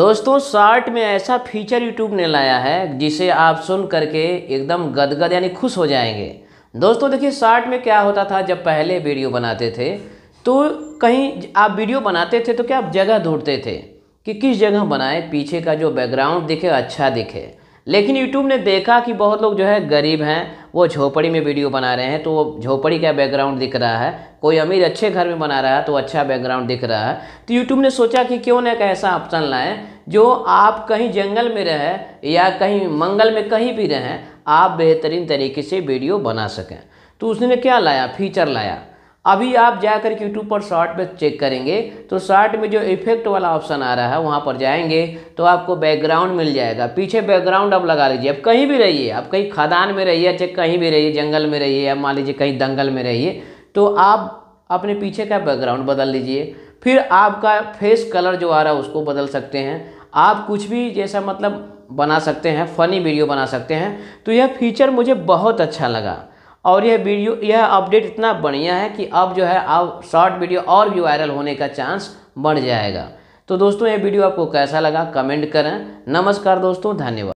दोस्तों शार्ट में ऐसा फीचर यूट्यूब ने लाया है जिसे आप सुन करके एकदम गदगद यानी खुश हो जाएंगे दोस्तों देखिए शार्ट में क्या होता था जब पहले वीडियो बनाते थे तो कहीं आप वीडियो बनाते थे तो क्या आप जगह ढूंढते थे कि किस जगह बनाएं पीछे का जो बैकग्राउंड दिखे अच्छा दिखे लेकिन यूट्यूब ने देखा कि बहुत लोग जो है गरीब हैं वो झोपड़ी में वीडियो बना रहे हैं तो वो झोपड़ी का बैकग्राउंड दिख रहा है कोई अमीर अच्छे घर में बना रहा है तो अच्छा बैकग्राउंड दिख रहा है तो यूट्यूब ने सोचा कि क्यों ना एक ऐसा ऑप्शन लाएँ जो आप कहीं जंगल में रहें या कहीं मंगल में कहीं भी रहें आप बेहतरीन तरीके से वीडियो बना सकें तो उसने क्या लाया फीचर लाया अभी आप जाकर के यूट्यूब पर शॉर्ट में चेक करेंगे तो शॉर्ट में जो इफेक्ट वाला ऑप्शन आ रहा है वहाँ पर जाएंगे तो आपको बैकग्राउंड मिल जाएगा पीछे बैकग्राउंड आप लगा लीजिए आप कहीं भी रहिए आप कहीं खदान में रहिए चाहे कहीं भी रहिए जंगल में रहिए या मान लीजिए कहीं दंगल में रहिए तो आप अपने पीछे का बैकग्राउंड बदल लीजिए फिर आपका फेस कलर जो आ रहा है उसको बदल सकते हैं आप कुछ भी जैसा मतलब बना सकते हैं फ़नी वीडियो बना सकते हैं तो यह फीचर मुझे बहुत अच्छा लगा और यह वीडियो यह अपडेट इतना बढ़िया है कि अब जो है अब शॉर्ट वीडियो और भी वायरल होने का चांस बढ़ जाएगा तो दोस्तों ये वीडियो आपको कैसा लगा कमेंट करें नमस्कार दोस्तों धन्यवाद